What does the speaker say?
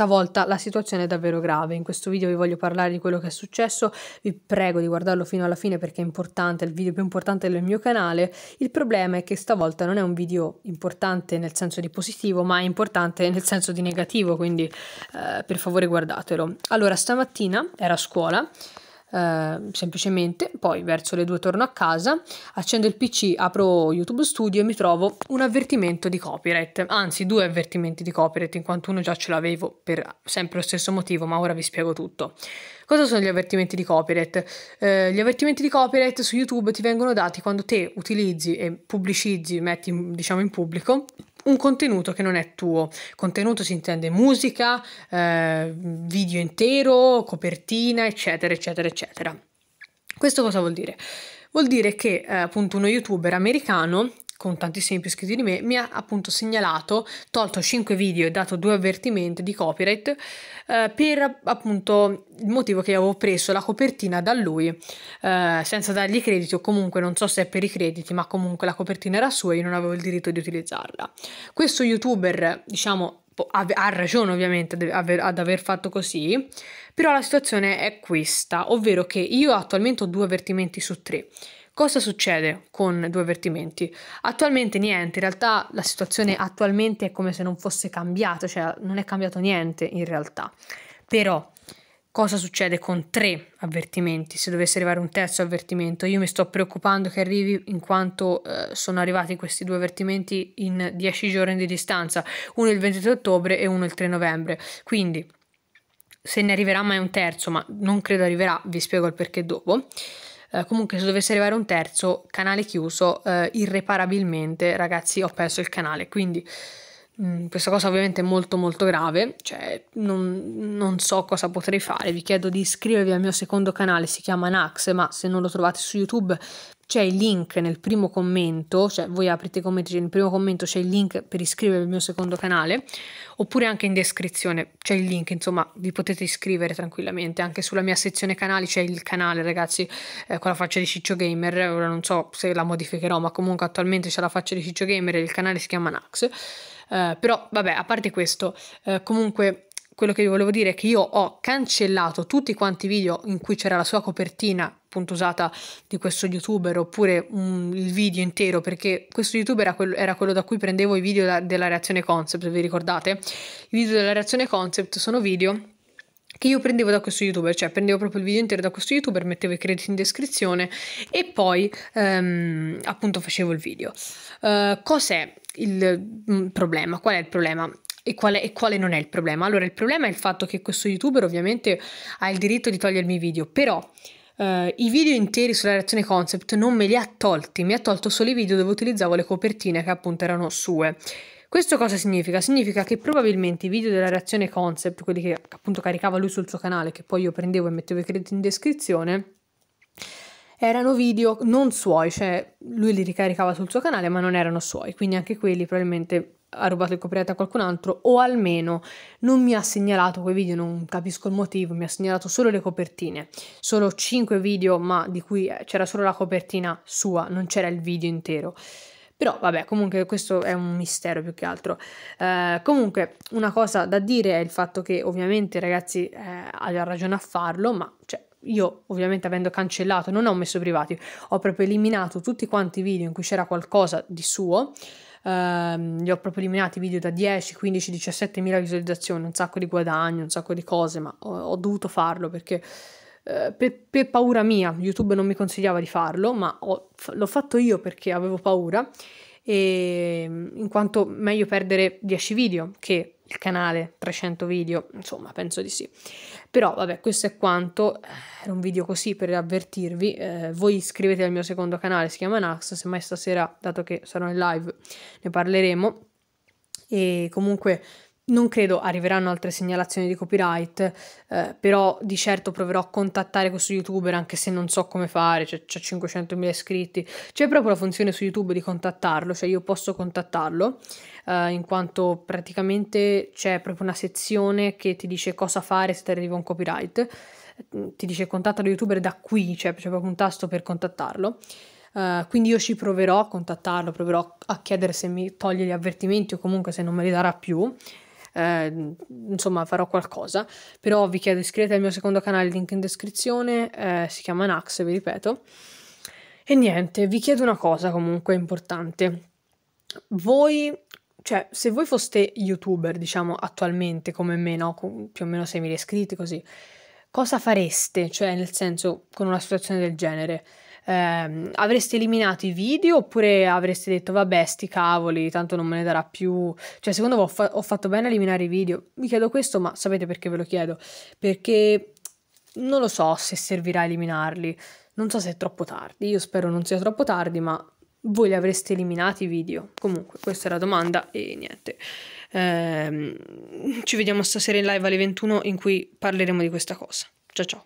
stavolta la situazione è davvero grave. In questo video vi voglio parlare di quello che è successo, vi prego di guardarlo fino alla fine perché è importante, è il video più importante del mio canale. Il problema è che stavolta non è un video importante nel senso di positivo, ma è importante nel senso di negativo, quindi eh, per favore guardatelo. Allora, stamattina era a scuola Ehm, semplicemente, poi verso le due torno a casa, accendo il PC, apro YouTube Studio e mi trovo un avvertimento di copyright, anzi due avvertimenti di copyright in quanto uno già ce l'avevo per sempre lo stesso motivo, ma ora vi spiego tutto. Cosa sono gli avvertimenti di copyright? Eh, gli avvertimenti di copyright su YouTube ti vengono dati quando te utilizzi e pubblicizzi, metti diciamo in pubblico un contenuto che non è tuo. Contenuto si intende musica, eh, video intero, copertina, eccetera, eccetera, eccetera. Questo cosa vuol dire? Vuol dire che eh, appunto uno youtuber americano con tantissimi più iscritti di me, mi ha appunto segnalato, tolto 5 video e dato 2 avvertimenti di copyright eh, per appunto il motivo che avevo preso la copertina da lui eh, senza dargli credito, o comunque non so se è per i crediti, ma comunque la copertina era sua e io non avevo il diritto di utilizzarla. Questo youtuber, diciamo, ha ragione ovviamente ad aver fatto così, però la situazione è questa, ovvero che io attualmente ho due avvertimenti su tre Cosa succede con due avvertimenti? Attualmente niente, in realtà la situazione attualmente è come se non fosse cambiata, cioè non è cambiato niente in realtà. Però cosa succede con tre avvertimenti? Se dovesse arrivare un terzo avvertimento, io mi sto preoccupando che arrivi in quanto eh, sono arrivati questi due avvertimenti in 10 giorni di distanza, uno il 23 ottobre e uno il 3 novembre. Quindi se ne arriverà mai un terzo, ma non credo arriverà, vi spiego il perché dopo. Eh, comunque se dovesse arrivare un terzo canale chiuso eh, irreparabilmente ragazzi ho perso il canale quindi mm, questa cosa ovviamente è molto molto grave, cioè non, non, so cosa potrei fare, vi chiedo di iscrivervi al mio secondo canale, si chiama Nax, ma se non lo trovate su YouTube c'è il link nel primo commento, cioè voi aprite i commenti, nel primo commento c'è il link per iscrivervi al mio secondo canale, oppure anche in descrizione c'è il link, insomma vi potete iscrivere tranquillamente, anche sulla mia sezione canali c'è il canale ragazzi eh, con la faccia di Ciccio Gamer, ora non so se la modificherò ma comunque attualmente c'è la faccia di Ciccio Gamer e il canale si chiama Nax, eh, però vabbè a parte questo eh, comunque quello che vi volevo dire è che io ho cancellato tutti quanti i video in cui c'era la sua copertina appunto usata di questo youtuber oppure un, mm, il video intero perché questo youtuber era, quel, era quello da cui prendevo i video da, della reazione concept vi ricordate? i video della reazione concept sono video che io prendevo da questo youtuber, cioè prendevo proprio il video intero da questo youtuber, mettevo i crediti in descrizione e poi ehm, appunto facevo il video. Uh, cos'è il mm, problema? Qual è il problema? E quale, e quale, non è il problema? Allora, il problema è il fatto che questo youtuber ovviamente ha il diritto di togliermi i video, però eh, i video interi sulla reazione concept non me li ha tolti, mi ha tolto solo i video dove utilizzavo le copertine che appunto erano sue. Questo cosa significa? Significa che probabilmente i video della reazione concept, quelli che appunto caricava lui sul suo canale, che poi io prendevo e mettevo i crediti in descrizione, erano video non suoi, cioè lui li ricaricava sul suo canale ma non erano suoi, quindi anche quelli probabilmente ha rubato il copyright a qualcun altro o almeno non mi ha segnalato quei video, non capisco il motivo, mi ha segnalato solo le copertine, solo 5 video ma di cui eh, c'era solo la copertina sua, non c'era il video intero. Però vabbè, comunque questo è un mistero più che altro. Eh, comunque una cosa da dire è il fatto che ovviamente ragazzi eh, ha ragione a farlo, ma cioè, io ovviamente avendo cancellato, non ho messo privati, ho proprio eliminato tutti quanti i video in cui c'era qualcosa di suo ehm, li ho proprio eliminati i video da 10, 15, 17 mila visualizzazioni, un sacco di guadagni, un sacco di cose, ma ho, ho dovuto farlo perché eh, per, per, paura mia YouTube non mi consigliava di farlo, ma ho, l'ho fatto io perché avevo paura e, ehm, in quanto meglio perdere 10 video che il canale 300 video, insomma penso di sì. Però vabbè, questo è quanto, eh, era un video così per avvertirvi, eh, voi iscrivetevi al mio secondo canale, si chiama Nax, semmai stasera, dato che sarò in live, ne parleremo. E comunque non credo arriveranno altre segnalazioni di copyright, eh, però di certo proverò a contattare questo youtuber anche se non so come fare, cioè, c'è 500.000 iscritti. C'è proprio la funzione su YouTube di contattarlo, cioè io posso contattarlo, eh, in quanto praticamente c'è proprio una sezione che ti dice cosa fare se ti arriva un copyright. Mm, ti dice contatta lo youtuber da qui, cioè c'è proprio un tasto per contattarlo. Uh, quindi io ci proverò a contattarlo, proverò a chiedere se mi toglie gli avvertimenti o comunque se non me li darà più eh, insomma farò qualcosa, però vi chiedo iscrivetevi al mio secondo canale, link in descrizione, eh, si chiama Nax, vi ripeto. E niente, vi chiedo una cosa comunque importante. Voi cioè, se voi foste youtuber, diciamo, attualmente come me, no? Con più o meno 6.000 iscritti, così, cosa fareste? Cioè, nel senso, con una situazione del genere? ehm, avresti eliminato i video oppure avresti detto vabbè sti cavoli, tanto non me ne darà più, cioè secondo voi ho, fa- ho fatto bene a eliminare i video? Mi chiedo questo, ma sapete perché ve lo chiedo? Perché non lo so se servirà a eliminarli, non so se è troppo tardi, io spero non sia troppo tardi, ma voi li avreste eliminati i video? Comunque, questa è la domanda e niente. Ehm, ci vediamo stasera in live alle 21 in cui parleremo di questa cosa. Ciao ciao.